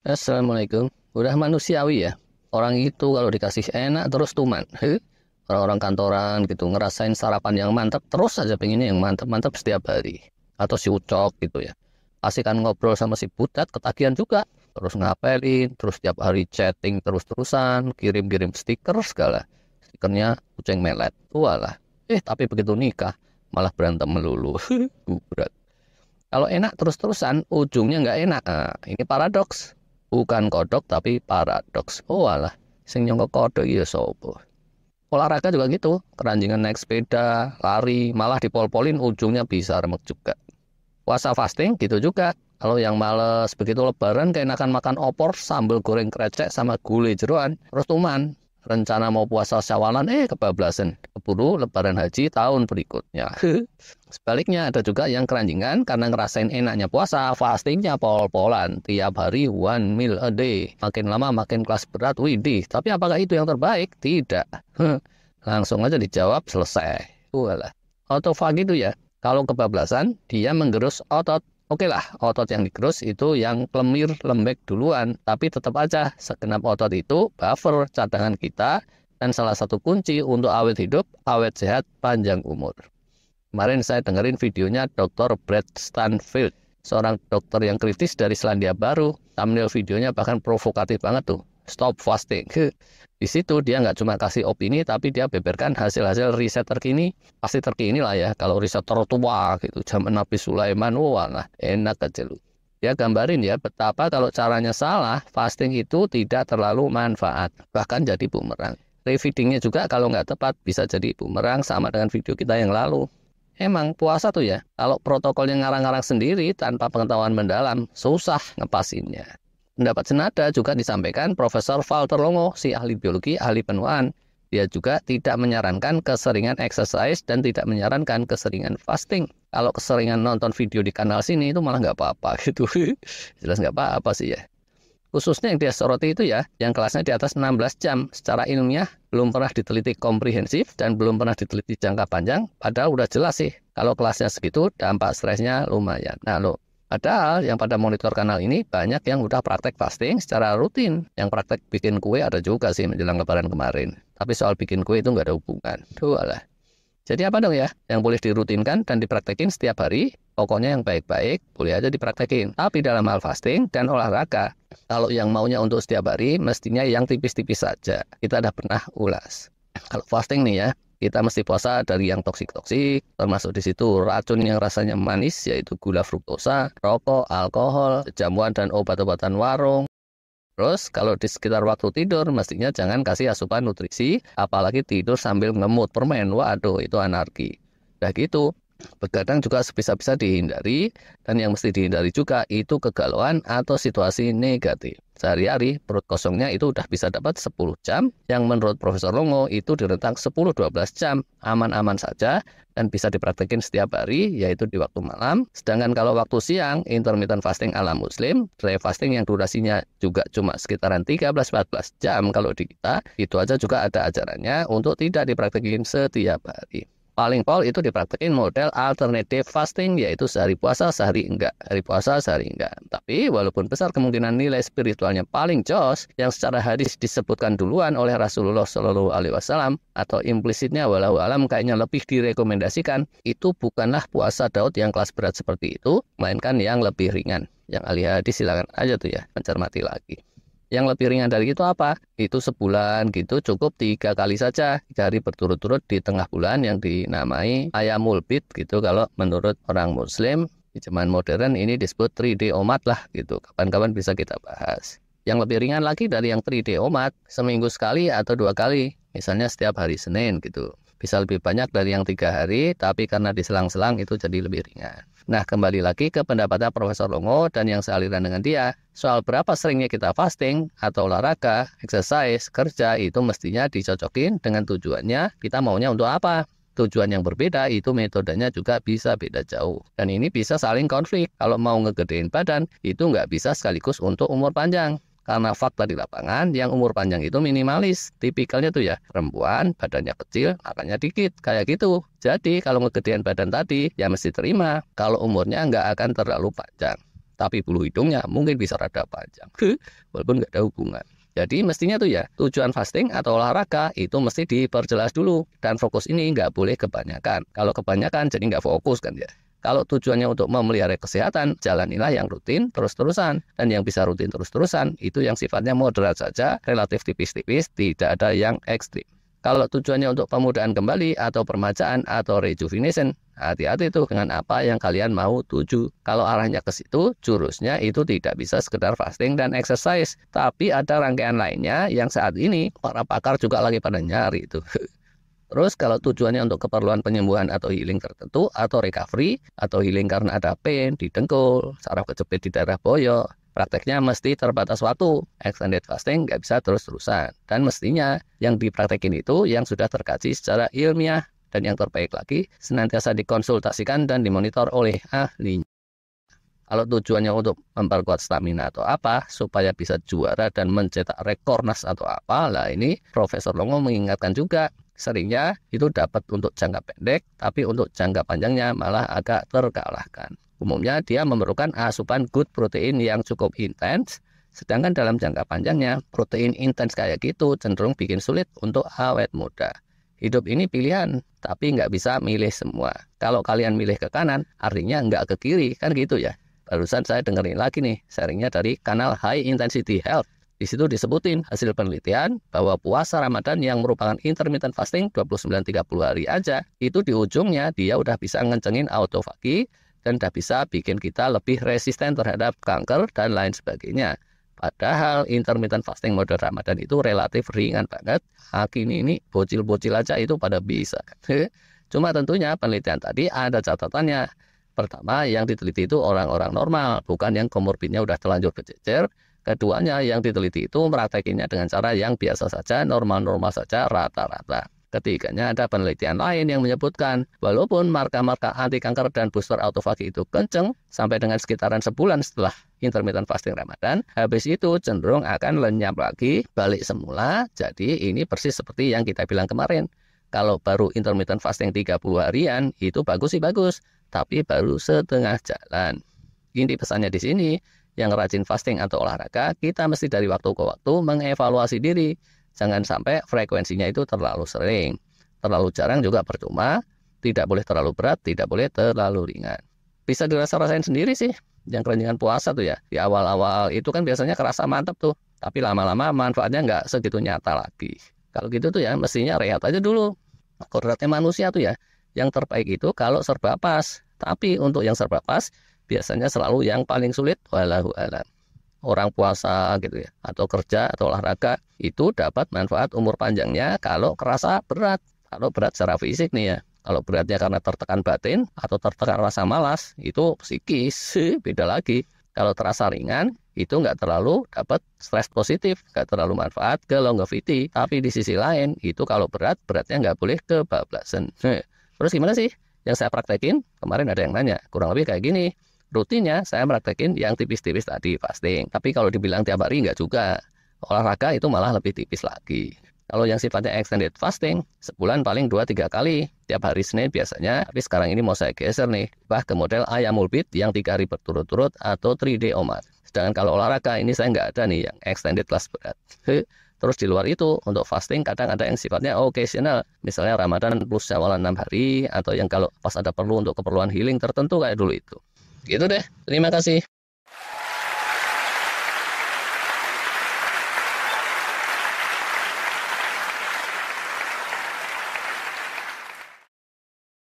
Assalamualaikum. Udah manusiawi ya. Orang itu kalau dikasih enak terus tuman. Orang-orang kantoran gitu ngerasain sarapan yang mantap terus aja pengennya yang mantap-mantap setiap hari. Atau si ucok gitu ya. Asikan ngobrol sama si butet ketagihan juga. Terus ngapelin, terus setiap hari chatting terus-terusan, kirim-kirim stiker segala. Stikernya kucing melet. lah. Eh tapi begitu nikah malah berantem melulu. Gubrat. Kalau enak terus-terusan, ujungnya nggak enak. Nah, ini paradoks bukan kodok tapi paradoks. Oh alah, sing nyongko kodok ya sopo. Olahraga juga gitu, keranjingan naik sepeda, lari, malah dipol-polin ujungnya bisa remuk juga. Puasa fasting gitu juga. Kalau yang males begitu lebaran keenakan makan opor sambal goreng krecek sama gulai jeruan, terus tuman rencana mau puasa syawalan eh kebablasan keburu lebaran haji tahun berikutnya sebaliknya ada juga yang keranjingan karena ngerasain enaknya puasa fastingnya pol-polan tiap hari one meal a day makin lama makin kelas berat widih tapi apakah itu yang terbaik tidak langsung aja dijawab selesai walah otofag itu ya kalau kebablasan dia menggerus otot Oke lah, otot yang dikerus itu yang lemir lembek duluan, tapi tetap aja segenap otot itu buffer cadangan kita dan salah satu kunci untuk awet hidup, awet sehat, panjang umur. Kemarin saya dengerin videonya Dr. Brad Stanfield, seorang dokter yang kritis dari Selandia Baru. Thumbnail videonya bahkan provokatif banget tuh stop fasting. Di situ dia nggak cuma kasih opini, tapi dia beberkan hasil-hasil riset terkini, pasti terkini lah ya. Kalau riset tertua gitu, zaman Nabi Sulaiman, wah nah, enak kecil. Dia gambarin ya betapa kalau caranya salah, fasting itu tidak terlalu manfaat, bahkan jadi bumerang. Refeedingnya juga kalau nggak tepat bisa jadi bumerang sama dengan video kita yang lalu. Emang puasa tuh ya, kalau protokolnya ngarang-ngarang sendiri tanpa pengetahuan mendalam, susah ngepasinnya. Pendapat senada juga disampaikan Profesor Walter Longo, si ahli biologi, ahli penuaan. Dia juga tidak menyarankan keseringan exercise dan tidak menyarankan keseringan fasting. Kalau keseringan nonton video di kanal sini itu malah nggak apa-apa gitu. Jelas nggak apa-apa sih ya. Khususnya yang dia soroti itu ya, yang kelasnya di atas 16 jam. Secara ilmiah belum pernah diteliti komprehensif dan belum pernah diteliti jangka panjang. Padahal udah jelas sih, kalau kelasnya segitu dampak stresnya lumayan. Nah lo Padahal yang pada monitor kanal ini banyak yang udah praktek fasting secara rutin. Yang praktek bikin kue ada juga sih menjelang lebaran kemarin. Tapi soal bikin kue itu nggak ada hubungan. Duh alah. Jadi apa dong ya? Yang boleh dirutinkan dan dipraktekin setiap hari, pokoknya yang baik-baik boleh aja dipraktekin. Tapi dalam hal fasting dan olahraga, kalau yang maunya untuk setiap hari, mestinya yang tipis-tipis saja. Kita udah pernah ulas. Kalau fasting nih ya, kita mesti puasa dari yang toksik-toksik, termasuk di situ racun yang rasanya manis yaitu gula fruktosa, rokok, alkohol, jamuan dan obat-obatan warung. Terus kalau di sekitar waktu tidur mestinya jangan kasih asupan nutrisi, apalagi tidur sambil ngemut permen. Waduh, itu anarki. Udah gitu, Begadang juga sebisa-bisa dihindari dan yang mesti dihindari juga itu kegalauan atau situasi negatif. Sehari-hari perut kosongnya itu udah bisa dapat 10 jam yang menurut Profesor Longo itu di rentang 10-12 jam aman-aman saja dan bisa dipraktekin setiap hari yaitu di waktu malam. Sedangkan kalau waktu siang intermittent fasting ala muslim, dry fasting yang durasinya juga cuma sekitaran 13-14 jam kalau di kita, itu aja juga ada ajarannya untuk tidak dipraktekin setiap hari paling pol itu dipraktekin model alternatif fasting yaitu sehari puasa sehari enggak hari puasa sehari enggak tapi walaupun besar kemungkinan nilai spiritualnya paling jos yang secara hadis disebutkan duluan oleh Rasulullah Shallallahu Alaihi Wasallam atau implisitnya walau alam kayaknya lebih direkomendasikan itu bukanlah puasa Daud yang kelas berat seperti itu melainkan yang lebih ringan yang ahli hadis silakan aja tuh ya mencermati lagi yang lebih ringan dari itu apa? Itu sebulan gitu cukup tiga kali saja, tiga hari berturut-turut di tengah bulan yang dinamai ayam bid gitu kalau menurut orang muslim di zaman modern ini disebut 3D omat lah gitu. Kapan-kapan bisa kita bahas. Yang lebih ringan lagi dari yang 3D omat, seminggu sekali atau dua kali, misalnya setiap hari Senin gitu. Bisa lebih banyak dari yang tiga hari, tapi karena diselang-selang itu jadi lebih ringan. Nah, kembali lagi ke pendapatnya Profesor Longo dan yang sealiran dengan dia, soal berapa seringnya kita fasting atau olahraga, exercise, kerja itu mestinya dicocokin dengan tujuannya kita maunya untuk apa tujuan yang berbeda itu metodenya juga bisa beda jauh. Dan ini bisa saling konflik. Kalau mau ngegedein badan, itu nggak bisa sekaligus untuk umur panjang. Karena fakta di lapangan yang umur panjang itu minimalis. Tipikalnya tuh ya, perempuan badannya kecil, akarnya dikit, kayak gitu. Jadi kalau kegedean badan tadi, ya mesti terima. Kalau umurnya nggak akan terlalu panjang. Tapi bulu hidungnya mungkin bisa rada panjang. Walaupun nggak ada hubungan. Jadi mestinya tuh ya tujuan fasting atau olahraga itu mesti diperjelas dulu dan fokus ini nggak boleh kebanyakan. Kalau kebanyakan jadi nggak fokus kan ya. Kalau tujuannya untuk memelihara kesehatan, jalanilah yang rutin terus-terusan. Dan yang bisa rutin terus-terusan, itu yang sifatnya moderat saja, relatif tipis-tipis, tidak ada yang ekstrim. Kalau tujuannya untuk pemudaan kembali atau permajaan atau rejuvenation, hati-hati itu dengan apa yang kalian mau tuju. Kalau arahnya ke situ, jurusnya itu tidak bisa sekedar fasting dan exercise, tapi ada rangkaian lainnya yang saat ini para pakar juga lagi pada nyari itu. Terus kalau tujuannya untuk keperluan penyembuhan atau healing tertentu atau recovery atau healing karena ada pain di dengkul, saraf kejepit di daerah boyo, prakteknya mesti terbatas waktu. Extended fasting nggak bisa terus-terusan. Dan mestinya yang dipraktekin itu yang sudah terkaji secara ilmiah dan yang terbaik lagi senantiasa dikonsultasikan dan dimonitor oleh ahli. Kalau tujuannya untuk memperkuat stamina atau apa, supaya bisa juara dan mencetak rekornas atau apa, lah ini Profesor Longo mengingatkan juga seringnya itu dapat untuk jangka pendek, tapi untuk jangka panjangnya malah agak terkalahkan. Umumnya dia memerlukan asupan good protein yang cukup intens, sedangkan dalam jangka panjangnya protein intens kayak gitu cenderung bikin sulit untuk awet muda. Hidup ini pilihan, tapi nggak bisa milih semua. Kalau kalian milih ke kanan, artinya nggak ke kiri, kan gitu ya. Barusan saya dengerin lagi nih, sharingnya dari kanal High Intensity Health di situ disebutin hasil penelitian bahwa puasa Ramadan yang merupakan intermittent fasting 29-30 hari aja, itu di ujungnya dia udah bisa ngencengin autofagi dan udah bisa bikin kita lebih resisten terhadap kanker dan lain sebagainya. Padahal intermittent fasting mode Ramadan itu relatif ringan banget. Ah, kini ini bocil-bocil aja itu pada bisa. Cuma tentunya penelitian tadi ada catatannya. Pertama yang diteliti itu orang-orang normal, bukan yang komorbidnya udah terlanjur kececer, Keduanya eh, yang diteliti itu meratakinya dengan cara yang biasa saja, normal-normal saja, rata-rata. Ketiganya ada penelitian lain yang menyebutkan walaupun marka-marka anti kanker dan booster autofagi itu kenceng sampai dengan sekitaran sebulan setelah intermittent fasting Ramadan, habis itu cenderung akan lenyap lagi, balik semula. Jadi ini persis seperti yang kita bilang kemarin. Kalau baru intermittent fasting 30 harian itu bagus sih bagus, tapi baru setengah jalan. Ini pesannya di sini, yang rajin fasting atau olahraga, kita mesti dari waktu ke waktu mengevaluasi diri. Jangan sampai frekuensinya itu terlalu sering. Terlalu jarang juga percuma, tidak boleh terlalu berat, tidak boleh terlalu ringan. Bisa dirasa-rasain sendiri sih, yang kerenjangan puasa tuh ya. Di awal-awal itu kan biasanya kerasa mantap tuh. Tapi lama-lama manfaatnya nggak segitu nyata lagi. Kalau gitu tuh ya mestinya rehat aja dulu. Kodratnya manusia tuh ya. Yang terbaik itu kalau serba pas. Tapi untuk yang serba pas, biasanya selalu yang paling sulit walahu alam orang puasa gitu ya atau kerja atau olahraga itu dapat manfaat umur panjangnya kalau kerasa berat kalau berat secara fisik nih ya kalau beratnya karena tertekan batin atau tertekan rasa malas itu psikis beda lagi kalau terasa ringan itu nggak terlalu dapat stres positif, nggak terlalu manfaat ke longevity. Tapi di sisi lain, itu kalau berat, beratnya nggak boleh ke kebablasan. Terus gimana sih? Yang saya praktekin, kemarin ada yang nanya, kurang lebih kayak gini rutinnya saya praktekin yang tipis-tipis tadi fasting. Tapi kalau dibilang tiap hari nggak juga. Olahraga itu malah lebih tipis lagi. Kalau yang sifatnya extended fasting, sebulan paling 2-3 kali. Tiap hari Senin biasanya, tapi sekarang ini mau saya geser nih. Bah ke model ayam ulbit yang 3 hari berturut-turut atau 3D omat. Sedangkan kalau olahraga, ini saya nggak ada nih yang extended kelas berat. Terus di luar itu untuk fasting kadang ada yang sifatnya occasional, misalnya Ramadan plus Syawalan 6 hari atau yang kalau pas ada perlu untuk keperluan healing tertentu kayak dulu itu. Gitu deh. Terima kasih.